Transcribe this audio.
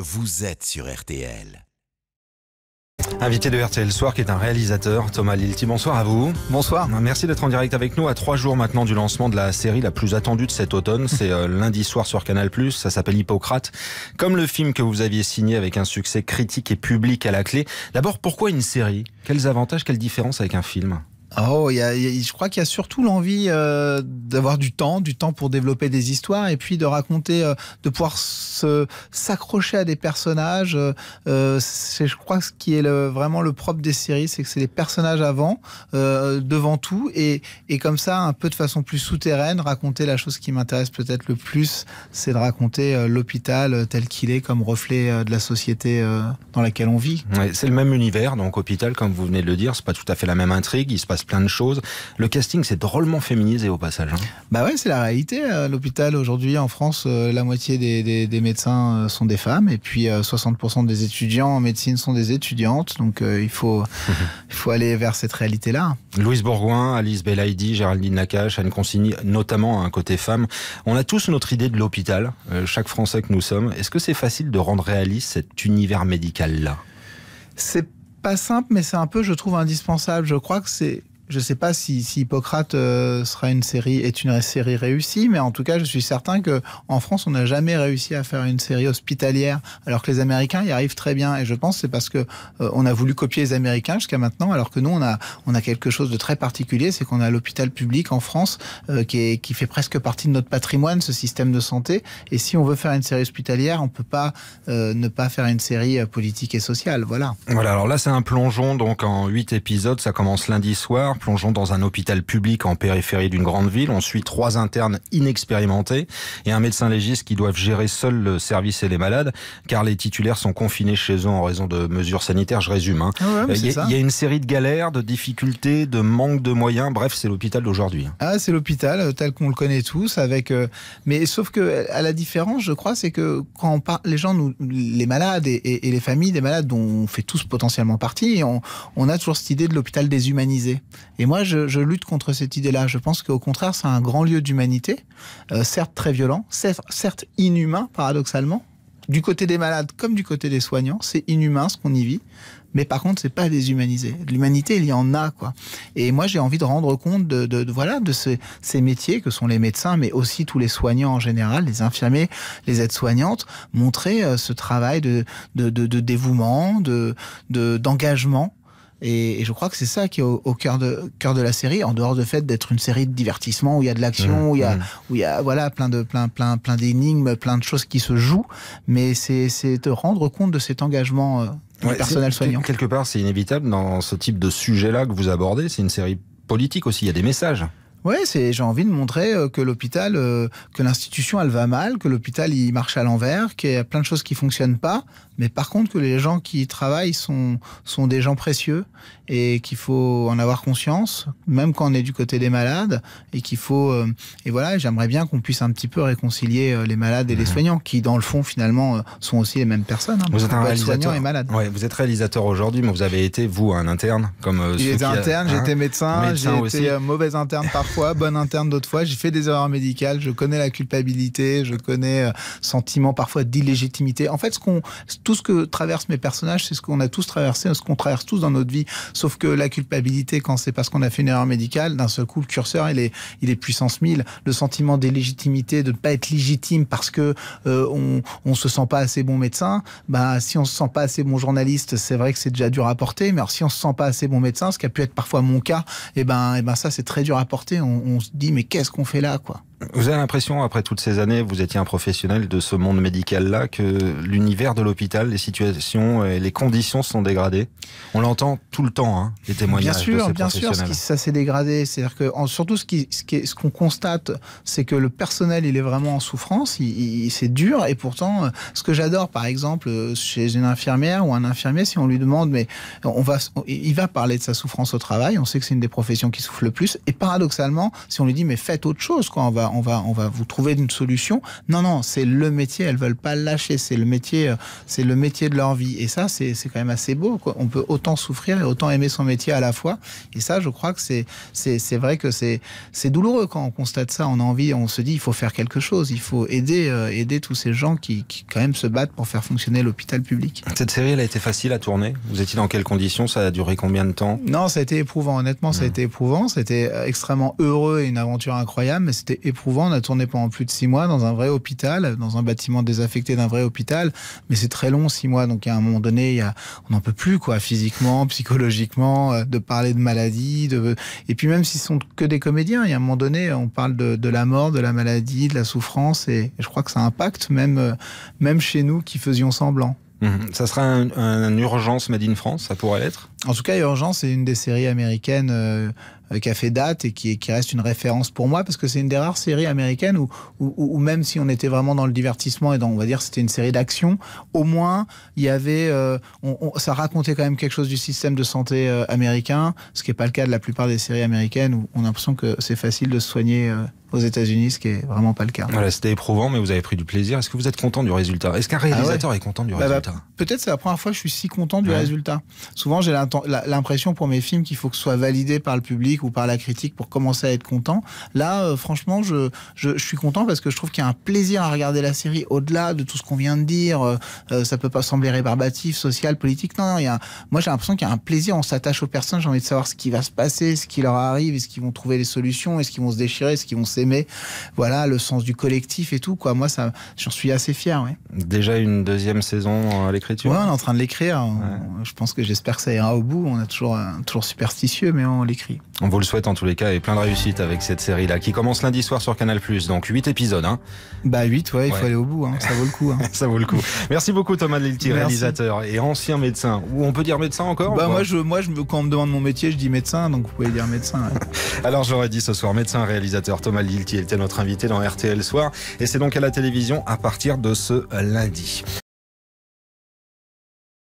Vous êtes sur RTL. Invité de RTL Soir, qui est un réalisateur, Thomas Lilti. Bonsoir à vous. Bonsoir. Merci d'être en direct avec nous à trois jours maintenant du lancement de la série la plus attendue de cet automne. C'est euh, lundi soir sur Canal+. Ça s'appelle Hippocrate. Comme le film que vous aviez signé avec un succès critique et public à la clé. D'abord, pourquoi une série Quels avantages, quelles différences avec un film Oh, je crois qu'il y a surtout l'envie euh, d'avoir du temps, du temps pour développer des histoires et puis de raconter, euh, de pouvoir s'accrocher à des personnages. Euh, je crois ce qui est vraiment le propre des séries, c'est que c'est les personnages avant, euh, devant tout, et, et, comme ça, un peu de façon plus souterraine, raconter la chose qui m'intéresse peut-être le plus, c'est de raconter l'hôpital tel qu'il est comme reflet de la société dans laquelle on vit. c'est le même univers, donc hôpital, comme vous venez de le dire, c'est pas tout à fait la même intrigue, il se passe plein de choses. Le casting s'est drôlement féminisé au passage. Hein. Bah ouais, c'est la réalité. Euh, l'hôpital aujourd'hui en France, euh, la moitié des, médecins euh, sont des femmes et puis 60% des étudiants en médecine sont des étudiantes. Donc il faut, il faut aller vers cette réalité-là. Louise Bourgoin, Alice Belaïdi, Géraldine Lacache, Anne Consigny, notamment un hein, côté femme. On a tous notre idée de l'hôpital, chaque Français que nous sommes. Est-ce que c'est facile de rendre réaliste cet univers médical-là C'est pas simple, mais c'est un peu, je trouve, indispensable. Je crois que c'est je ne sais pas si, si Hippocrate euh, sera une série, est une série réussie, mais en tout cas, je suis certain que en France, on n'a jamais réussi à faire une série hospitalière, alors que les Américains y arrivent très bien. Et je pense c'est parce que euh, on a voulu copier les Américains jusqu'à maintenant, alors que nous, on a, on a quelque chose de très particulier, c'est qu'on a l'hôpital public en France euh, qui, est, qui fait presque partie de notre patrimoine, ce système de santé. Et si on veut faire une série hospitalière, on ne peut pas ne pas faire une série politique et sociale. Voilà. Voilà. Alors là, c'est un plongeon, donc en huit épisodes, ça commence lundi soir plongeons dans un hôpital public en périphérie d'une grande ville. On suit trois internes inexpérimentés et un médecin légiste qui doivent gérer seul le service et les malades, car les titulaires sont confinés chez eux en raison de mesures sanitaires. Je résume. il, hein. ah euh, y a, une série de galères, de difficultés, de manque de moyens. Bref, c'est l'hôpital d'aujourd'hui. Hein. Ah, c'est l'hôpital euh, tel qu'on le connaît tous, avec. Euh, mais sauf que à la différence, je crois, c'est que quand on parle, les gens, nous, les malades et, les familles des malades dont on fait tous potentiellement partie, on, on a toujours cette idée de l'hôpital déshumanisé. Et moi, je, lutte contre cette idée-là. Je pense qu'au contraire, c'est un grand lieu d'humanité, euh, certes très violent, certes, inhumain, paradoxalement. Du côté des malades comme du côté des soignants, c'est inhumain ce qu'on y vit. Mais par contre, c'est pas déshumanisé. L'humanité, il y en a, quoi. Et moi, j'ai envie de rendre compte de, voilà, de ces, métiers que sont les médecins, mais aussi tous les soignants en général, les infirmiers, les aides-soignantes, montrer euh, ce travail de, dévouement, de, d'engagement et, je crois que c'est ça qui est au, cœur, de, la série, en dehors du de fait d'être une série de divertissement où il y a de l'action, mmh, mmh. où il y a, voilà, plein de plein, plein, plein d'énigmes, plein de choses qui se jouent. Mais c'est te rendre compte de cet engagement euh, personnel soignant. Quelque part, c'est inévitable dans ce type de sujet-là que vous abordez. C'est une série politique aussi, il y a des messages. Ouais, c'est j'ai envie de montrer euh, que l'hôpital, euh, que l'institution, elle va mal, que l'hôpital il marche à l'envers, qu'il y a plein de choses qui fonctionnent pas, mais par contre que les gens qui y travaillent sont sont des gens précieux et qu'il faut en avoir conscience, même quand on est du côté des malades et qu'il faut euh, et voilà, j'aimerais bien qu'on puisse un petit peu réconcilier les malades et les mhm. soignants qui dans le fond finalement sont aussi les mêmes personnes. Hein, vous êtes réalisateur et malade. Ouais, vous êtes réalisateur aujourd'hui, mais vous avez été vous un interne comme. J'étais interne, hein. j'étais médecin, j'ai été mauvais interne parfois. parfois, bonne interne d'autres fois. J'ai fait des erreurs médicales, je connais la culpabilité, je connais le euh, sentiment parfois d'illégitimité. En fait, ce qu'on, tout ce que traversent mes personnages, c'est ce qu'on a tous traversé, ce qu'on traverse tous dans notre vie. Sauf que la culpabilité, quand c'est parce qu'on a fait une erreur médicale, d'un seul coup, le curseur, il est, il est puissance 1000. Le sentiment d'illégitimité, de ne pas être légitime parce que euh, on, on se sent pas assez bon médecin, bah, si on se sent pas assez bon journaliste, c'est vrai que c'est déjà dur à porter. Mais alors, si on se sent pas assez bon médecin, ce qui a pu être parfois mon cas, et eh ben, et eh ben ça, c'est très dur à porter on, se dit mais qu'est-ce qu'on fait là quoi vous avez l'impression, après toutes ces années, vous étiez un professionnel de ce monde médical-là, que l'univers de l'hôpital, les situations et les conditions se sont dégradées. On l'entend tout le temps, hein, les témoignages. Bien sûr, de ces bien sûr, ça s'est dégradé. C'est-à-dire que en, surtout ce qu'on ce constate, c'est que le personnel, il est vraiment en souffrance. c'est dur. Et pourtant, ce que j'adore, par exemple, chez une infirmière ou un infirmier, si on lui demande, mais on va, il va parler de sa souffrance au travail. On sait que c'est une des professions qui souffre le plus. Et paradoxalement, si on lui dit, mais faites autre chose, quoi, on va on va, on va vous trouver une solution. Non, non, c'est le métier. Elles veulent pas lâcher. C'est le métier, euh, c'est le métier de leur vie. Et ça, c'est quand même assez beau. On peut autant souffrir et autant aimer son métier à la fois. Et ça, je crois que c'est, c'est vrai que c'est, c'est douloureux quand on constate ça. On a envie, on se dit, il faut faire quelque chose. Il faut aider, euh, aider tous ces gens qui, qui quand même se battent pour faire fonctionner l'hôpital public. Cette série, elle a été facile à tourner. Vous étiez dans quelles conditions Ça a duré combien de temps Non, ça a été éprouvant. Honnêtement, ça a hmm. été éprouvant. C'était euh, extrêmement heureux et une aventure incroyable, mais c'était éprouvant on a tourné pendant plus de six mois dans un vrai hôpital, dans un bâtiment désaffecté d'un vrai hôpital. Mais c'est très long, six mois. Donc, à un moment donné, on n'en peut plus, quoi, physiquement, psychologiquement, euh, de parler de maladie. De... Et puis, même s'ils sont que des comédiens, il un moment donné, on parle de, de, la mort, de la maladie, de la souffrance. Et, je crois que ça impacte même, euh, même chez nous qui faisions semblant. Mhm. Ça sera un, urgence Made in France, ça pourrait l'être En tout cas, Urgence est une des séries américaines euh, qui a fait date et qui, qui, reste une référence pour moi parce que c'est une des rares séries américaines où, même si on était vraiment dans le divertissement et dans, on va dire, c'était une série d'action, au moins il y avait, euh, ça racontait quand même quelque chose du système de santé euh, américain, ce qui n'est pas le cas de la plupart des séries américaines où on a l'impression que c'est facile de se soigner aux États-Unis, ce qui est vraiment pas le cas. Voilà, c'était éprouvant, mais vous avez pris du plaisir. Est-ce que vous êtes content du résultat Est-ce qu'un réalisateur ah est content du bah, bah, résultat Peut-être c'est la première fois que je suis si content du résultat. Souvent, j'ai l'impression pour mes films qu'il faut que ce soit validé par le public ou par la critique pour commencer à être content. Là, euh, franchement, je, je, suis content parce que je trouve qu'il y a un plaisir à regarder la série au-delà de tout ce qu'on vient de dire. Ça euh, euh, ça peut pas sembler rébarbatif, social, politique. Non, non il y a, moi j'ai l'impression qu'il y a un plaisir. On s'attache aux personnes. J'ai envie de savoir ce qui va se passer, ce qui leur arrive, est-ce qu'ils vont trouver les solutions, est-ce qu'ils vont se déchirer, est-ce qu'ils vont mais voilà, le sens du collectif et tout, quoi. Moi, ça, j'en suis assez fier, Déjà une deuxième saison euh, à l'écriture Ouais, on est en train de l'écrire. Je pense que j'espère que ça ira au bout. On est toujours, euh, toujours superstitieux, mais on l'écrit. On vous le souhaite en tous les cas et plein de réussite avec cette série-là qui commence lundi soir sur Canal+. Plus Donc 8 épisodes. Hein. Bah 8, ouais, il faut aller au bout. Hein. Ça vaut le coup. Hein. ça vaut le coup. Merci beaucoup Thomas Lilti, réalisateur et ancien médecin. Ou on peut dire médecin encore Bah moi, je, moi quand on me demande mon métier, je dis médecin, donc vous pouvez dire médecin. Alors j'aurais dit ce soir médecin, réalisateur Thomas il était notre invité dans RTL Soir. Et c'est donc à la télévision à partir de ce lundi.